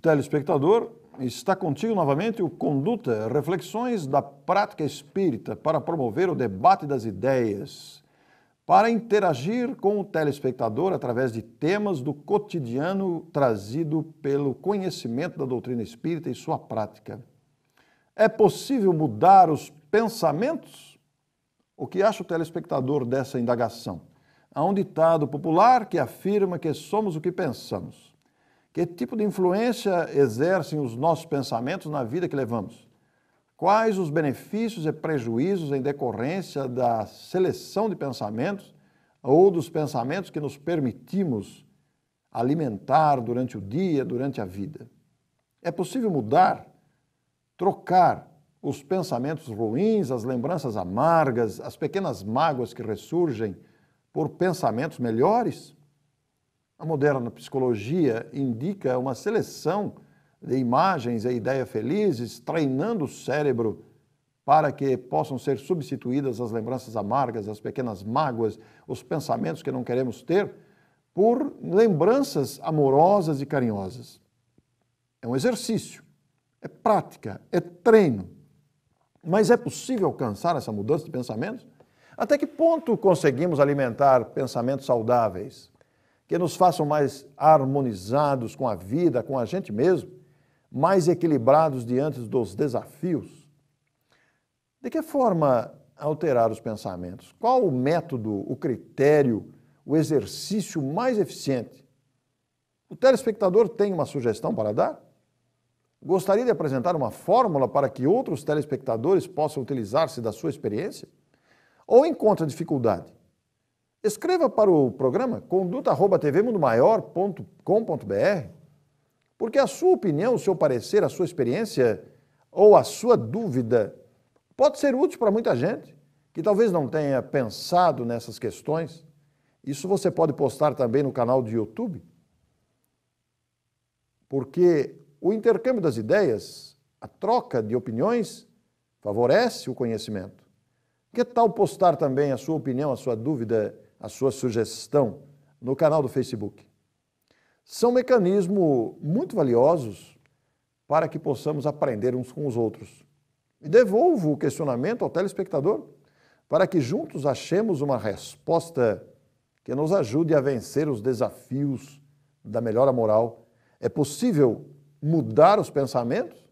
telespectador, está contigo novamente o Conduta Reflexões da Prática Espírita para promover o debate das ideias para interagir com o telespectador através de temas do cotidiano trazido pelo conhecimento da doutrina espírita e sua prática. É possível mudar os pensamentos? O que acha o telespectador dessa indagação? Há um ditado popular que afirma que somos o que pensamos. Que tipo de influência exercem os nossos pensamentos na vida que levamos? quais os benefícios e prejuízos em decorrência da seleção de pensamentos ou dos pensamentos que nos permitimos alimentar durante o dia, durante a vida. É possível mudar, trocar os pensamentos ruins, as lembranças amargas, as pequenas mágoas que ressurgem por pensamentos melhores? A moderna psicologia indica uma seleção de imagens e ideias felizes, treinando o cérebro para que possam ser substituídas as lembranças amargas, as pequenas mágoas, os pensamentos que não queremos ter, por lembranças amorosas e carinhosas. É um exercício, é prática, é treino. Mas é possível alcançar essa mudança de pensamentos? Até que ponto conseguimos alimentar pensamentos saudáveis que nos façam mais harmonizados com a vida, com a gente mesmo? mais equilibrados diante dos desafios? De que forma alterar os pensamentos? Qual o método, o critério, o exercício mais eficiente? O telespectador tem uma sugestão para dar? Gostaria de apresentar uma fórmula para que outros telespectadores possam utilizar-se da sua experiência? Ou encontra dificuldade? Escreva para o programa conduta@tvmundomaior.com.br porque a sua opinião, o seu parecer, a sua experiência ou a sua dúvida pode ser útil para muita gente que talvez não tenha pensado nessas questões. Isso você pode postar também no canal do YouTube. Porque o intercâmbio das ideias, a troca de opiniões, favorece o conhecimento. Que tal postar também a sua opinião, a sua dúvida, a sua sugestão no canal do Facebook? são mecanismos muito valiosos para que possamos aprender uns com os outros. E devolvo o questionamento ao telespectador para que juntos achemos uma resposta que nos ajude a vencer os desafios da melhora moral. É possível mudar os pensamentos?